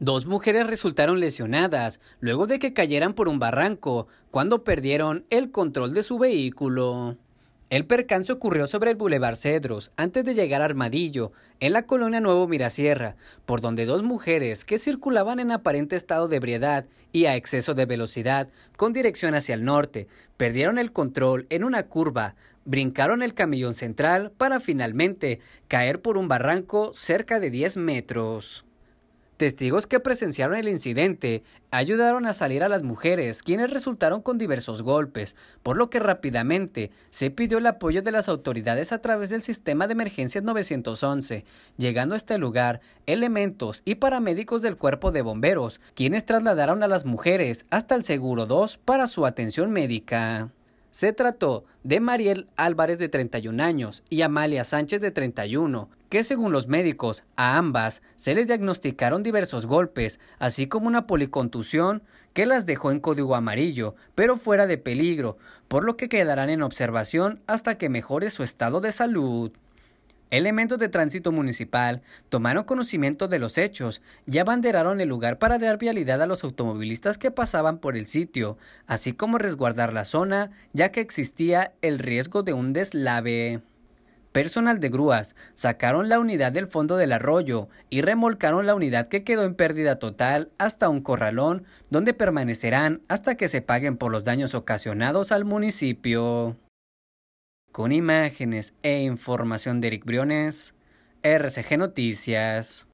Dos mujeres resultaron lesionadas luego de que cayeran por un barranco cuando perdieron el control de su vehículo. El percance ocurrió sobre el Boulevard Cedros antes de llegar a Armadillo, en la colonia Nuevo Mirasierra, por donde dos mujeres que circulaban en aparente estado de ebriedad y a exceso de velocidad con dirección hacia el norte, perdieron el control en una curva, brincaron el camellón central para finalmente caer por un barranco cerca de 10 metros. Testigos que presenciaron el incidente ayudaron a salir a las mujeres, quienes resultaron con diversos golpes, por lo que rápidamente se pidió el apoyo de las autoridades a través del sistema de emergencias 911, llegando a este lugar elementos y paramédicos del cuerpo de bomberos, quienes trasladaron a las mujeres hasta el Seguro 2 para su atención médica. Se trató de Mariel Álvarez de 31 años y Amalia Sánchez de 31, que según los médicos a ambas se les diagnosticaron diversos golpes, así como una policontusión que las dejó en código amarillo, pero fuera de peligro, por lo que quedarán en observación hasta que mejore su estado de salud. Elementos de tránsito municipal tomaron conocimiento de los hechos y abanderaron el lugar para dar vialidad a los automovilistas que pasaban por el sitio, así como resguardar la zona, ya que existía el riesgo de un deslave. Personal de grúas sacaron la unidad del fondo del arroyo y remolcaron la unidad que quedó en pérdida total hasta un corralón, donde permanecerán hasta que se paguen por los daños ocasionados al municipio. Con imágenes e información de Eric Briones, RCG Noticias.